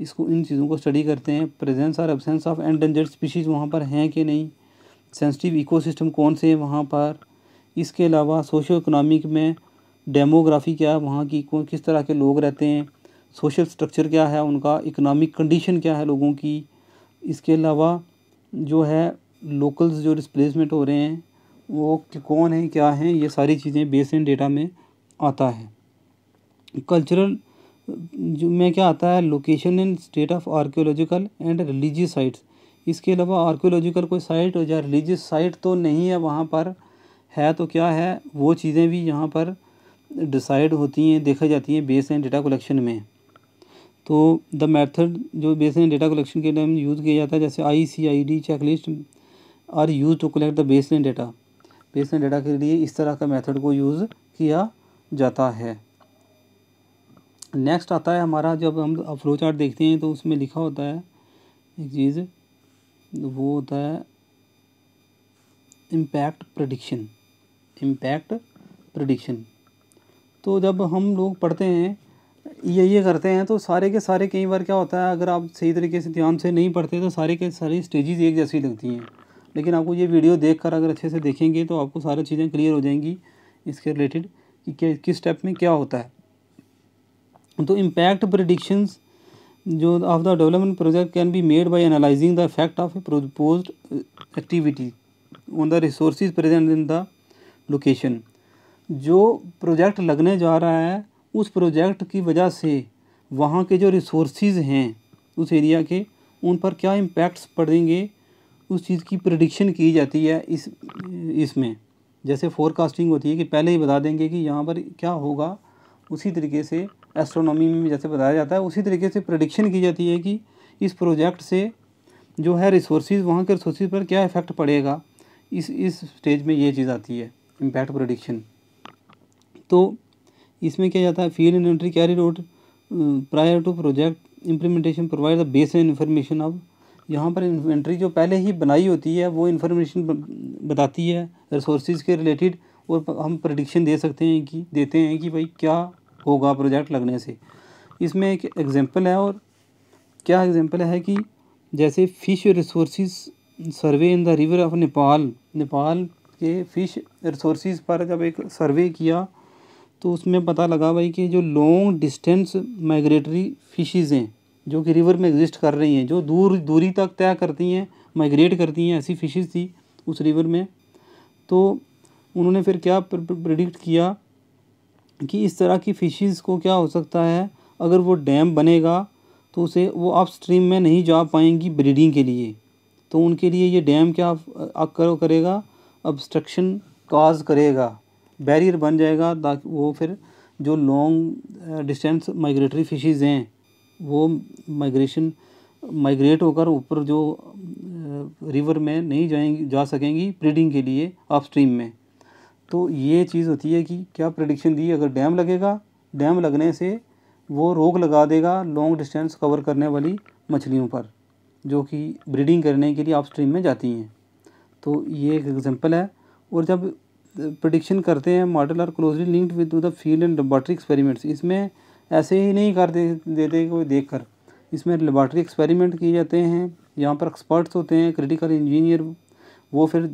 इसको इन चीज़ों को स्टडी करते हैं प्रेजेंस और एबसेंस ऑफ एंडेंजर्ड स्पीशीज़ वहाँ पर हैं कि नहीं सेंसिटिव इकोसिस्टम कौन से हैं वहाँ पर इसके अलावा सोशो इकोनॉमिक में डेमोग्राफी क्या है वहाँ की कौन किस तरह के लोग रहते हैं सोशल स्ट्रक्चर क्या है उनका इकोनॉमिक कंडीशन क्या है लोगों की इसके अलावा जो है लोकल्स जो डिस्प्लेसमेंट हो रहे हैं वो कौन है क्या हैं ये सारी चीज़ें बेस इन डेटा में आता है कल्चरल जो में क्या आता है location in state of archaeological and religious sites इसके अलावा आर्कियोलॉजिकल कोई साइट या रिलीजियस साइट तो नहीं है वहाँ पर है तो क्या है वो चीज़ें भी यहाँ पर डिसाइड होती हैं देखा जाती हैं बेस एंड डेटा कलेक्शन में तो द मेथड जो बेस एंड डेटा कलेक्शन के टाइम यूज़ किया जाता है जैसे I C I D checklist are use to collect the baseline data baseline data के लिए इस तरह का मेथड को यूज़ किया जाता है नेक्स्ट आता है हमारा जब हम फ्लो चार्ट देखते हैं तो उसमें लिखा होता है एक चीज़ वो होता है इम्पैक्ट प्रडिक्शन इम्पैक्ट प्रडिक्शन तो जब हम लोग पढ़ते हैं ये ये करते हैं तो सारे के सारे कई बार क्या होता है अगर आप सही तरीके से ध्यान से नहीं पढ़ते तो सारे के सारे स्टेजेस एक जैसी लगती हैं लेकिन आपको ये वीडियो देखकर अगर अच्छे से देखेंगे तो आपको सारी चीज़ें क्लियर हो जाएंगी इसके रिलेटेड कि किस स्टेप में क्या होता है तो इम्पैक्ट प्रडिक्शन जो of the development project can be made by analysing the effect of a propose activity on the resource present in the location जो प्रोजेक्ट लगने जा रहा है उस प्रोजेक्ट की वजह से वहाँ के जो रिसोर्स हैं उस एरिया के उन पर क्या इम्पैक्ट्स पड़ेंगे उस चीज़ की प्रडिक्शन की जाती है इस इसमें जैसे फोरकास्टिंग होती है कि पहले ही बता देंगे कि यहाँ पर क्या होगा उसी तरीके से एस्ट्रोनॉमी में जैसे बताया जाता है उसी तरीके से प्रडिक्शन की जाती है कि इस प्रोजेक्ट से जो है रिसोर्स वहाँ के रिसोर्स पर क्या इफ़ेक्ट पड़ेगा इस इस स्टेज में ये चीज़ आती है इम्पैक्ट प्रोडिक्शन तो इसमें क्या जाता है field inventory carried out prior to project implementation provide the base information of यहाँ पर इन्वेंट्री जो पहले ही बनाई होती है वो इन्फॉर्मेशन बताती है रिसोर्स के रिलेटेड और हम प्रडिक्शन दे सकते हैं कि देते हैं कि भाई क्या होगा प्रोजेक्ट लगने से इसमें एक एग्ज़ैम्पल है और क्या एग्ज़ाम्पल है कि जैसे fish resource survey in the river of Nepal Nepal के फ़िश रिसोर्स पर जब एक सर्वे किया तो उसमें पता लगा भाई कि जो लॉन्ग डिस्टेंस माइग्रेटरी फिशेज़ हैं जो कि रिवर में एग्जिस्ट कर रही हैं जो दूर दूरी तक तय करती हैं माइग्रेट करती हैं ऐसी फिशज़ थी उस रिवर में तो उन्होंने फिर क्या प्रिडिक्ट किया कि इस तरह की फ़िशेज़ को क्या हो सकता है अगर वो डैम बनेगा तो उसे वो आप स्ट्रीम में नहीं जा पाएंगी ब्रीडिंग के लिए तो उनके लिए ये डैम क्या करो करेगा ऑब्स्ट्रक्शन काज करेगा बैरियर बन जाएगा ताकि वो फिर जो लॉन्ग डिस्टेंस माइग्रेटरी फिशेज़ हैं वो माइग्रेशन माइग्रेट होकर ऊपर जो रिवर में नहीं जाएंगी जा सकेंगी ब्रीडिंग के लिए ऑफ स्ट्रीम में तो ये चीज़ होती है कि क्या प्रडिक्शन दी अगर डैम लगेगा डैम लगने से वो रोक लगा देगा लॉन्ग डिस्टेंस कवर करने वाली मछलियों पर जो कि ब्रीडिंग करने के लिए आप स्ट्रीम में जाती हैं तो ये एक एग्जांपल है और जब प्रडिक्शन करते हैं model are closely linked with the field and laboratory experiments इसमें ऐसे ही नहीं कर दे देते कोई देख कर इसमें लेबॉर्ट्री एक्सपेरिमेंट किए जाते हैं यहाँ पर एक्सपर्ट्स होते हैं क्रिटिकल इंजीनियर वो फिर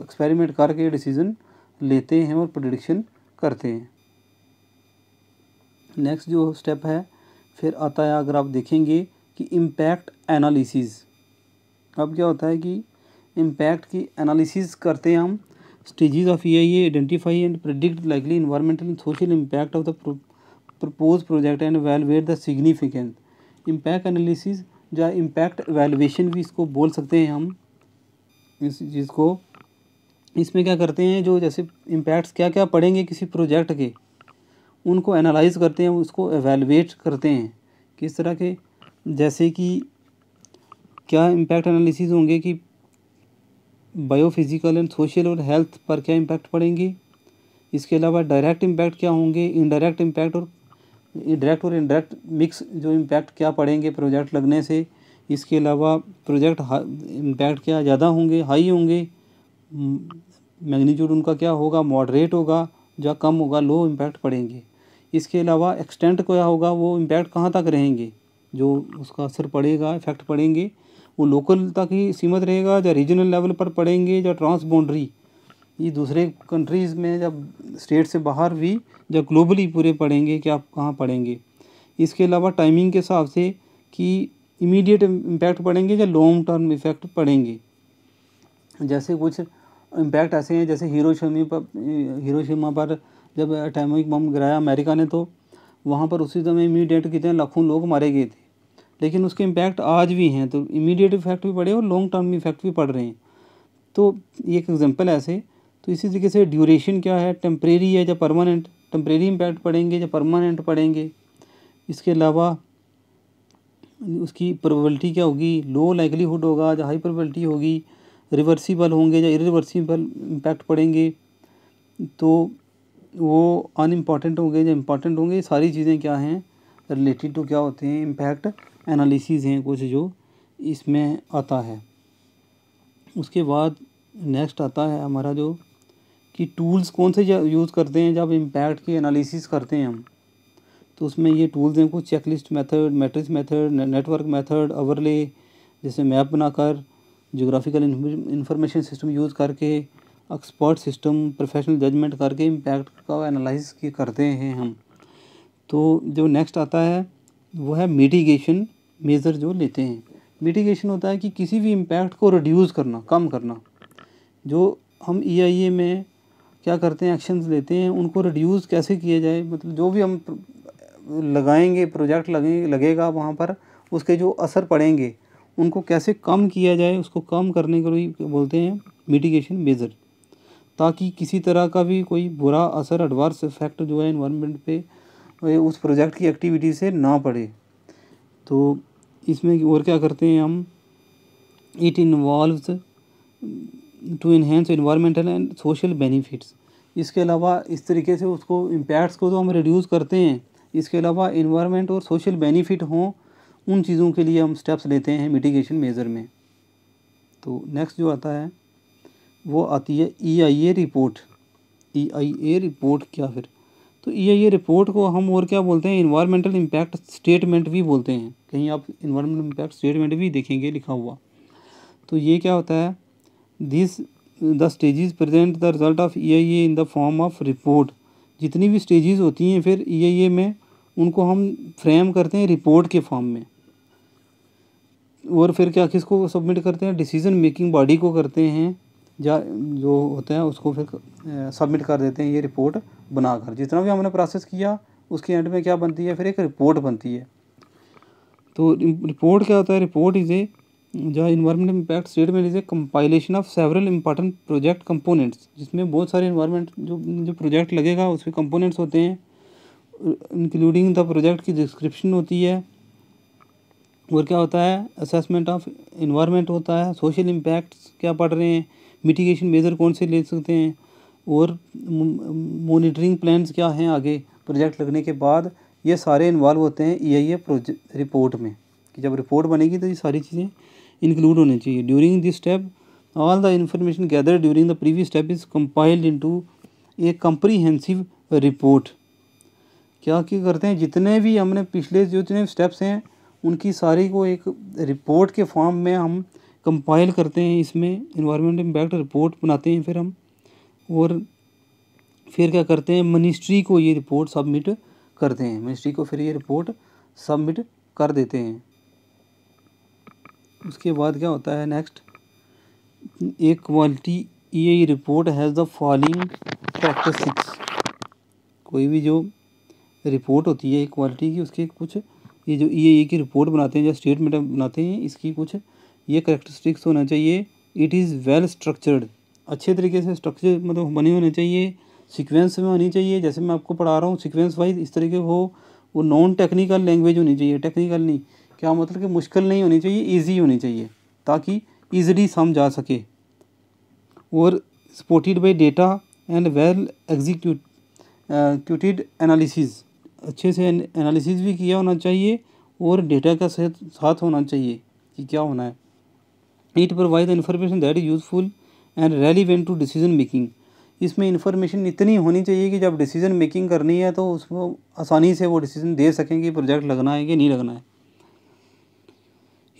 एक्सपेरिमेंट करके डिसीज़न लेते हैं और प्रडिक्शन करते हैं नेक्स्ट जो स्टेप है फिर आता है अगर आप देखेंगे कि इम्पैक्ट एनालिसिस अब क्या होता है कि इम्पैक्ट की एनालिसिस करते हैं हम स्टेजेस ऑफ ये ये identify and predict likely environmental and social impact of the propose project and evaluate the significance impact analysis या इम्पैक्ट वैल्यूएशन भी इसको बोल सकते हैं हम इस चीज़ को इसमें क्या करते हैं जो जैसे इम्पैक्ट्स क्या क्या पड़ेंगे किसी प्रोजेक्ट के उनको एनालाइज करते हैं उसको एवेलुएट करते हैं किस तरह के जैसे कि क्या इम्पैक्ट एनालिसिस होंगे कि बायोफिजिकल एंड सोशल और हेल्थ पर क्या इम्पैक्ट पड़ेंगे इसके अलावा डायरेक्ट इम्पैक्ट क्या होंगे इनडायरेक्ट इम्पैक्ट और डायरेक्ट और इनडायरेक्ट मिक्स जो इम्पैक्ट क्या पड़ेंगे प्रोजेक्ट लगने से इसके अलावा प्रोजेक्ट इम्पैक्ट क्या ज़्यादा होंगे हाई होंगे मैग्नीट्यूड उनका क्या होगा मॉडरेट होगा या कम होगा लो इम्पैक्ट पड़ेंगे इसके अलावा एक्सटेंट क्या होगा वो इम्पैक्ट कहाँ तक रहेंगे जो उसका असर पड़ेगा इफेक्ट पड़ेंगे वो लोकल तक ही सीमित रहेगा या रीजनल लेवल पर पड़ेंगे या ट्रांस बाउंड्री ये दूसरे कंट्रीज़ में जब स्टेट से बाहर भी या ग्लोबली पूरे पड़ेंगे क्या कहाँ पड़ेंगे इसके अलावा टाइमिंग के हिसाब से कि इमीडिएट इम्पैक्ट पड़ेंगे या लॉन्ग टर्म इफेक्ट पड़ेंगे जैसे कुछ इम्पैक्ट ऐसे हैं जैसे हिरोशिमा पर शर्मा पर जब एटॉमिक बम गिराया अमेरिका ने तो वहाँ पर उसी समय इमीडिएट कितने लाखों लोग मारे गए थे लेकिन उसके इम्पैक्ट आज भी हैं तो इमीडिएट इफेक्ट भी पड़े और लॉन्ग टर्म इफेक्ट भी पड़ रहे हैं तो ये एक एग्जांपल ऐसे तो इसी तरीके से ड्यूरेशन क्या है टेम्प्रेरी है या परमानेंट टेम्प्रेरी इम्पैक्ट पड़ेंगे या परमानेंट पड़ेंगे इसके अलावा उसकी प्रोबेबिलिटी क्या होगी लो लाइकलीहुड होगा या हाई प्रोबेबिलिटी होगी रिवर्सिबल होंगे या इरिवर्सिबल इम्पैक्ट पड़ेंगे तो वो अनइम्पॉर्टेंट होंगे या इम्पॉर्टेंट होंगे सारी चीज़ें क्या हैं रिलेटेड टू क्या होते हैं इम्पैक्ट एनालिसिस हैं कुछ जो इसमें आता है उसके बाद नेक्स्ट आता है हमारा जो कि टूल्स कौन से यूज़ करते हैं जब इम्पैक्ट की एनालिसिस करते हैं हम तो उसमें ये टूल्स हैं कुछ checklist method matrix method network method overlay जैसे मैप बनाकर जोग्राफिकल इंफॉर्मेशन सिस्टम यूज़ करके एक्सपर्ट सिस्टम प्रोफेशनल जजमेंट करके इम्पैक्ट का एनालिस करते हैं हम तो जो नेक्स्ट आता है वो है मिटिगेशन मेज़र जो लेते हैं मिटिगेशन होता है कि किसी भी इम्पैक्ट को रिड्यूस करना कम करना जो हम ई e में क्या करते हैं एक्शंस लेते हैं उनको रिड्यूस कैसे किया जाए मतलब जो भी हम लगाएंगे प्रोजेक्ट लगे लगेगा वहाँ पर उसके जो असर पड़ेंगे उनको कैसे कम किया जाए उसको कम करने के लिए बोलते हैं मिटिगेशन मेज़र ताकि किसी तरह का भी कोई बुरा असर एडवर्स इफेक्ट जो है इन्वामेंट पे उस प्रोजेक्ट की एक्टिविटी से ना पड़े तो इसमें और क्या करते हैं हम it involve to enhance environmental and social benefits इसके अलावा इस तरीके से उसको इम्पैक्ट्स को तो हम रिड्यूस करते हैं इसके अलावा इन्वामेंट और सोशल बेनिफिट हों उन चीज़ों के लिए हम स्टेप्स लेते हैं मिटिगेशन मेज़र में तो नेक्स्ट जो आता है वो आती है ई I A report E I A report क्या फिर तो ई आई ए रिपोर्ट को हम और क्या बोलते हैं इन्वायरमेंटल इम्पैक्ट स्टेटमेंट भी बोलते हैं कहीं आप इन्वायरमेंटल इम्पैक्ट स्टेटमेंट भी देखेंगे लिखा हुआ तो ये क्या होता है this the stages present the result of E I A in the form of report जितनी भी स्टेजेस होती हैं फिर ई आई ए में उनको हम फ्रेम करते हैं रिपोर्ट के फॉर्म में और फिर क्या किसको सबमिट करते हैं डिसीज़न मेकिंग बॉडी को करते हैं या जो होते हैं उसको फिर सबमिट कर देते हैं ये रिपोर्ट बनाकर जितना भी हमने प्रोसेस किया उसके एंड में क्या बनती है फिर एक रिपोर्ट बनती है तो रिपोर्ट क्या होता है रिपोर्ट इज़ ए जहाँ environment impact statement is a compilation of several important project components जिसमें बहुत सारे इन्वायरमेंट जो जो प्रोजेक्ट लगेगा उसके कंपोनेंट्स होते हैं इंक्लूडिंग द प्रोजेक्ट की डिस्क्रिप्शन होती है और क्या होता है असेसमेंट ऑफ इन्वायरमेंट होता है सोशल इम्पैक्ट्स क्या पढ़ रहे हैं मिटिगेशन मेज़र कौन से ले सकते हैं और मोनिटरिंग प्लान्स क्या हैं आगे प्रोजेक्ट लगने के बाद ये सारे इन्वॉल्व होते हैं ई आई ए रिपोर्ट में कि जब रिपोर्ट बनेगी तो ये सारी चीज़ें इंक्लूड होनी चाहिए during this step all the information gather during the previous step is compiled into a comprehensive report क्या क्या करते हैं जितने भी हमने पिछले जितने स्टेप्स हैं उनकी सारी को एक रिपोर्ट के फॉर्म में हम कंपाइल करते हैं इसमें इन्वायरमेंट इम्पैक्ट रिपोर्ट बनाते हैं फिर हम और फिर क्या करते हैं मिनिस्ट्री को ये रिपोर्ट सबमिट करते हैं मिनिस्ट्री को फिर ये रिपोर्ट सबमिट कर देते हैं उसके बाद क्या होता है नेक्स्ट एक क्वालिटी ये report has the following practice कोई भी जो रिपोर्ट होती है एक क्वालिटी की उसके कुछ ये जो ई ए की रिपोर्ट बनाते हैं या स्टेटमेंट बनाते हैं इसकी कुछ ये करेक्टरिस्टिक्स होना चाहिए इट इज़ वेल स्ट्रक्चर्ड अच्छे तरीके से स्ट्रक्चर मतलब बने होने चाहिए सीक्वेंस में होनी चाहिए जैसे मैं आपको पढ़ा रहा हूँ सीक्वेंस वाइज इस तरीके हो वो नॉन टेक्निकल लैंग्वेज होनी चाहिए टेक्निकल नहीं क्या मतलब कि मुश्किल नहीं होनी चाहिए ईजी होनी चाहिए ताकि ईजिली समझ आ सके और supported by data and well executed analysis अच्छे से एनालिसिस भी किया होना चाहिए और डेटा का साथ होना चाहिए कि क्या होना है it provide information that is useful and relevant to decision making इसमें इन्फॉर्मेशन इतनी होनी चाहिए कि जब डिसीजन मेकिंग करनी है तो उसको आसानी से वो डिसीजन दे सकें कि प्रोजेक्ट लगना है कि नहीं लगना है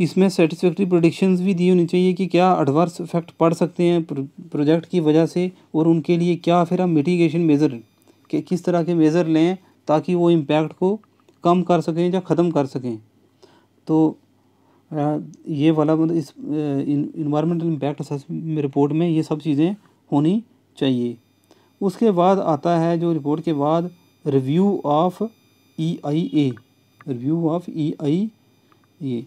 इसमें सेटिस्फैक्ट्री प्रोडिक्शंस भी दी होनी चाहिए कि क्या एडवर्स इफेक्ट पड़ सकते हैं प्रोजेक्ट की वजह से और उनके लिए क्या फिर हम मिटिगेशन मेज़र कि किस तरह के मेज़र लें ताकि वो इम्पैक्ट को कम कर सकें या ख़त्म कर सकें तो ये वाला मतलब इस इन्वायरमेंटल इम्पैक्ट असेसमेंट रिपोर्ट में ये सब चीज़ें होनी चाहिए उसके बाद आता है जो रिपोर्ट के बाद review of E I A review of E I A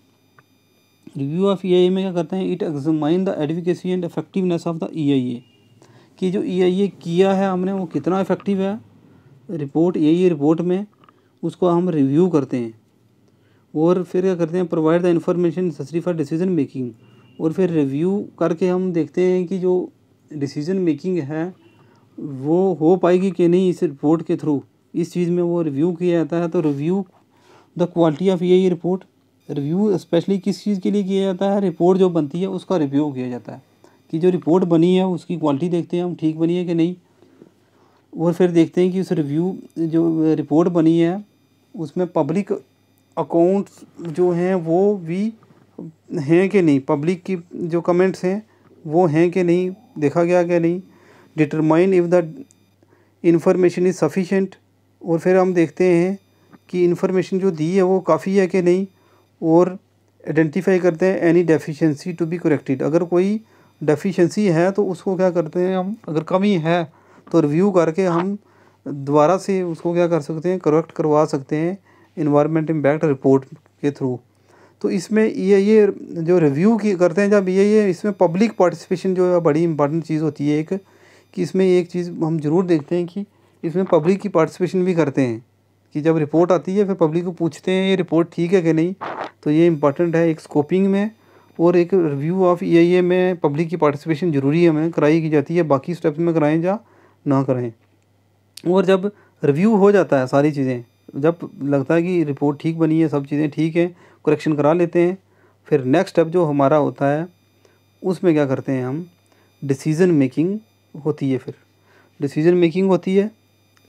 review of E I A में क्या करते हैं it examine the advocacy and effectiveness of the E I A कि जो ई आई ए किया है हमने वो कितना इफेक्टिव है रिपोर्ट यही रिपोर्ट में उसको हम रिव्यू करते हैं और फिर क्या करते हैं provide the information necessary for decision making और फिर रिव्यू करके हम देखते हैं कि जो डिसीजन मेकिंग है वो हो पाएगी कि नहीं इस रिपोर्ट के थ्रू इस चीज़ में वो रिव्यू किया जाता है तो रिव्यू द क्वालिटी ऑफ ये रिपोर्ट रिव्यू स्पेशली किस चीज़ के लिए किया जाता है रिपोर्ट जो बनती है उसका रिव्यू किया जाता है कि जो रिपोर्ट बनी है उसकी क्वालिटी देखते हैं हम ठीक बनी है कि नहीं और फिर देखते हैं कि उस रिव्यू जो रिपोर्ट बनी है उसमें पब्लिक अकाउंट्स जो हैं वो भी हैं कि नहीं पब्लिक की जो कमेंट्स हैं वो हैं कि नहीं देखा गया क्या नहीं determine if the information is sufficient और फिर हम देखते हैं कि इंफॉर्मेशन जो दी है वो काफ़ी है कि नहीं और आइडेंटिफाई करते हैं any deficiency to be corrected अगर कोई डेफिशिएंसी है तो उसको क्या करते हैं हम अगर कमी है तो रिव्यू करके हम दोबारा से उसको क्या कर सकते हैं करेक्ट करवा सकते हैं इन्वायरमेंट इम्पैक्ट रिपोर्ट के थ्रू तो इसमें ये ये जो रिव्यू की करते हैं जब ये ये इसमें पब्लिक पार्टिसिपेशन जो है बड़ी इंपॉर्टेंट चीज़ होती है एक कि इसमें एक चीज़ हम ज़रूर देखते हैं कि इसमें पब्लिक की पार्टिसिपेशन भी करते हैं कि जब रिपोर्ट आती है फिर पब्लिक को पूछते हैं ये रिपोर्ट ठीक है कि नहीं तो ये इंपॉर्टेंट है एक स्कोपिंग में और एक रिव्यू ऑफ ई में पब्लिक की पार्टिसिपेशन ज़रूरी हमें कराई की जाती है बाकी स्टेप्स में कराएं जा ना करें और जब रिव्यू हो जाता है सारी चीज़ें जब लगता है कि रिपोर्ट ठीक बनी है सब चीज़ें ठीक हैं करेक्शन करा लेते हैं फिर नेक्स्ट स्टेप जो हमारा होता है उसमें क्या करते हैं हम डिसीज़न मेकिंग होती है फिर डिसीज़न मेकिंग होती है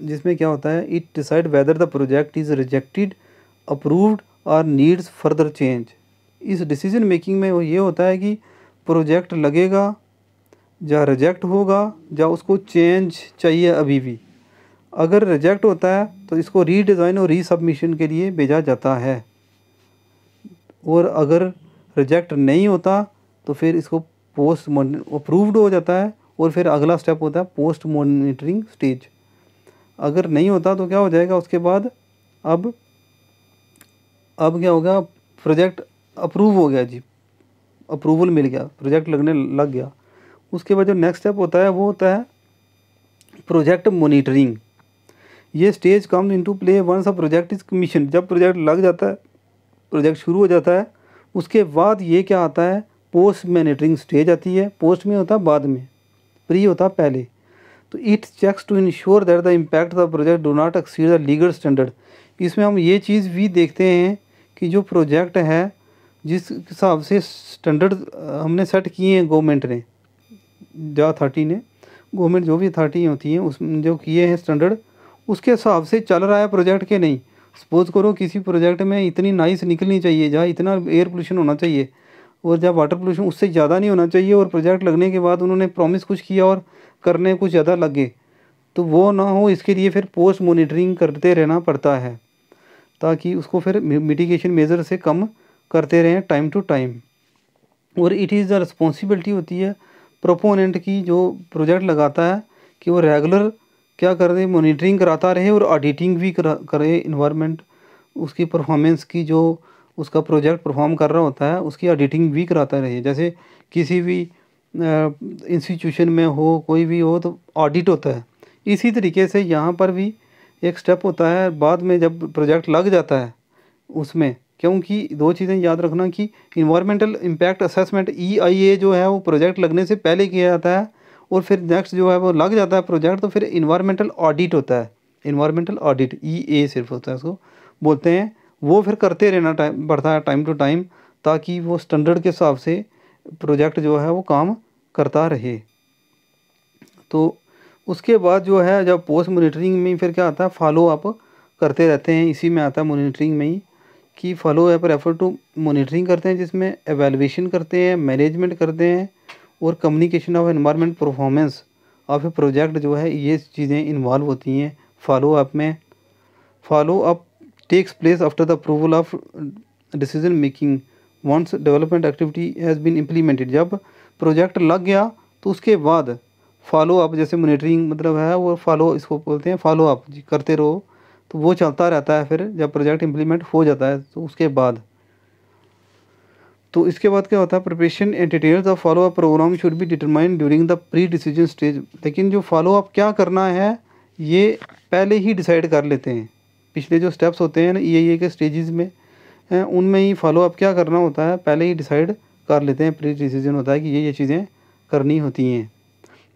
जिसमें क्या होता है it decide whether the project is rejected approved और नीड्स फर्दर चेंज इस डिसीज़न मेकिंग में ये होता है कि प्रोजेक्ट लगेगा या रिजेक्ट होगा या उसको चेंज चाहिए अभी भी अगर रिजेक्ट होता है तो इसको रीडिज़ाइन और रीसबमिशन के लिए भेजा जाता है और अगर रिजेक्ट नहीं होता तो फिर इसको पोस्ट अप्रूव्ड हो जाता है और फिर अगला स्टेप होता है पोस्ट मॉनिटरिंग स्टेज अगर नहीं होता तो क्या हो जाएगा उसके बाद अब अब क्या होगा प्रोजेक्ट अप्रूव हो गया जी अप्रूवल मिल गया प्रोजेक्ट लगने लग गया उसके बाद जो नेक्स्ट स्टेप होता है वो होता है प्रोजेक्ट मोनिटरिंग ये stage comes into play once a project is commission जब प्रोजेक्ट लग जाता है प्रोजेक्ट शुरू हो जाता है उसके बाद ये क्या आता है पोस्ट मॉनिटरिंग स्टेज आती है पोस्ट में होता है बाद में प्री होता है पहले तो it checks to ensure that the impact of project do not exceed the legal standard इसमें हम ये चीज़ भी देखते हैं कि जो प्रोजेक्ट है जिस हिसाब से स्टैंडर्ड हमने सेट किए हैं गवर्नमेंट ने जो थर्टी ने गवर्नमेंट जो भी थर्टी होती हैं उस जो किए हैं स्टैंडर्ड उसके हिसाब से चल रहा है प्रोजेक्ट के नहीं सपोज करो किसी प्रोजेक्ट में इतनी नाइस निकलनी चाहिए जहाँ इतना एयर पोल्यूशन होना चाहिए और जहाँ वाटर पोल्यूशन उससे ज़्यादा नहीं होना चाहिए और प्रोजेक्ट लगने के बाद उन्होंने प्रॉमिस कुछ किया और करने कुछ ज़्यादा लग गए तो वो ना हो इसके लिए फिर पोस्ट मोनिटरिंग करते रहना पड़ता है ताकि उसको फिर मिटिगेशन मेज़र से कम करते रहें टाइम टू टाइम और इट इज़ द रिस्पॉन्सिबिलिटी होती है प्रोपोनेंट की जो प्रोजेक्ट लगाता है कि वो रेगुलर क्या कर रहे मोनिटरिंग कराता रहे और ऑडिटिंग भी करा करे इन्वायरमेंट उसकी परफॉर्मेंस की जो उसका प्रोजेक्ट परफॉर्म कर रहा होता है उसकी ऑडिटिंग भी कराता रहे जैसे किसी भी इंस्टीट्यूशन में हो कोई भी हो तो ऑडिट होता है इसी तरीके से यहाँ पर भी एक स्टेप होता है बाद में जब प्रोजेक्ट लग जाता है उसमें क्योंकि दो चीज़ें याद रखना कि इन्वायरमेंटल इम्पैक्ट असेसमेंट ई जो है वो प्रोजेक्ट लगने से पहले किया जाता है और फिर नेक्स्ट जो है वो लग जाता है प्रोजेक्ट तो फिर इन्वायरमेंटल ऑडिट होता है इन्वायरमेंटल ऑडिट ई ए सिर्फ होता है उसको बोलते हैं वो फिर करते रहना टाइम बढ़ता है टाइम टू टाइम ताकि वो स्टैंडर्ड के हिसाब से प्रोजेक्ट जो है वो काम करता रहे तो उसके बाद जो है जब पोस्ट मोनिटरिंग में फिर क्या आता है फॉलो अप करते रहते हैं इसी में आता है मोनिटरिंग में ही की follow up refer to monitoring करते हैं जिसमें एवेलुएशन करते हैं मैनेजमेंट करते हैं और communication of environment performance of a project जो है ये चीज़ें इन्वॉल्व होती हैं फॉलो अप में follow up takes place after the approval of decision making once development activity has been implemented जब प्रोजेक्ट लग गया तो उसके बाद फॉलो अप जैसे मोनिटरिंग मतलब है वो फॉलो इसको बोलते हैं फॉलो अप करते रहो तो वो चलता रहता है फिर जब प्रोजेक्ट इम्प्लीमेंट हो जाता है तो उसके बाद तो इसके बाद क्या होता है preparation and details of follow up program should be determine during the pre decision stage लेकिन जो फॉलो अप क्या करना है ये पहले ही डिसाइड कर लेते हैं पिछले जो स्टेप्स होते हैं ना ये e ये के स्टेजेस में उनमें ही फॉलो अप क्या करना होता है पहले ही डिसाइड कर लेते हैं प्री डिसीजन होता है कि ये ये चीज़ें करनी होती हैं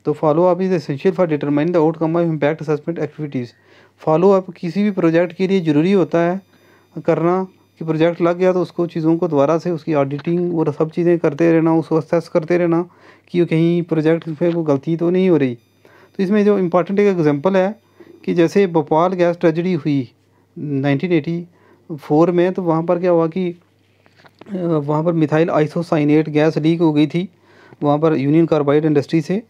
तो follow up is essential for determine the outcome of impact assessment activities follow up किसी भी प्रोजेक्ट के लिए ज़रूरी होता है करना कि प्रोजेक्ट लग गया तो उसको चीज़ों को दोबारा से उसकी ऑडिटिंग और सब चीज़ें करते रहना उसको असेस करते रहना कि कहीं प्रोजेक्ट पे वो गलती तो नहीं हो रही तो इसमें जो इम्पोर्टेंट एक एग्जांपल है कि जैसे भोपाल गैस ट्रेजडी हुई 1984 में तो वहाँ पर क्या हुआ कि वहाँ पर मिथाइल आइसोसाइनेट गैस लीक हो गई थी वहाँ पर यूनियन कार्बाइड इंडस्ट्री से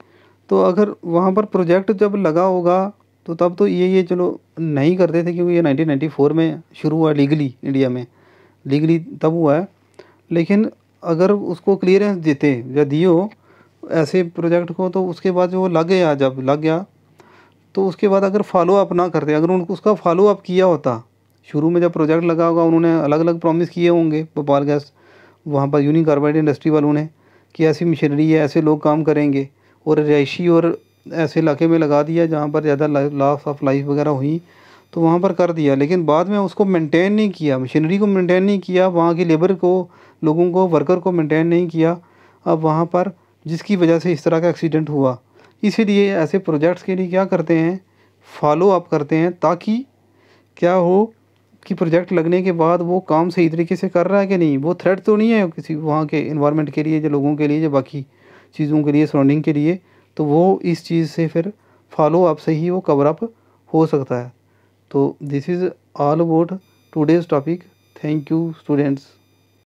तो अगर वहाँ पर प्रोजेक्ट जब लगा होगा तो तब तो ये ये चलो नहीं करते थे क्योंकि ये 1994 में शुरू हुआ लीगली इंडिया में लीगली तब हुआ है लेकिन अगर उसको क्लियरेंस देते या दियो ऐसे प्रोजेक्ट को तो उसके बाद जो लग गया जब लग गया तो उसके बाद अगर फॉलो अप ना करते अगर उनको उसका फॉलो अप किया होता शुरू में जब प्रोजेक्ट लगा होगा उन्होंने अलग अलग प्रॉमिस किए होंगे भोपाल गैस वहाँ पर यूनिकार्बाइड इंडस्ट्री वालों ने कि ऐसी मशीनरी है ऐसे लोग काम करेंगे और रिहायशी और ऐसे इलाके में लगा दिया जहाँ पर ज़्यादा लॉस ऑफ लाइफ वगैरह हुई तो वहाँ पर कर दिया लेकिन बाद में उसको मेंटेन नहीं किया मशीनरी को मेंटेन नहीं किया वहाँ की लेबर को लोगों को वर्कर को मेंटेन नहीं किया अब वहाँ पर जिसकी वजह से इस तरह का एक्सीडेंट हुआ इसीलिए ऐसे प्रोजेक्ट्स के लिए क्या करते हैं फॉलो अप करते हैं ताकि क्या हो कि प्रोजेक्ट लगने के बाद वो काम सही तरीके से कर रहा है कि नहीं वो थ्रेड तो नहीं है किसी वहाँ के इन्वामेंट के लिए या लोगों के लिए या बाकी चीज़ों के लिए सराउंडिंग के लिए तो वो इस चीज़ से फिर फॉलो अप से ही वो कवर अप हो सकता है तो this is all about today's topic thank you students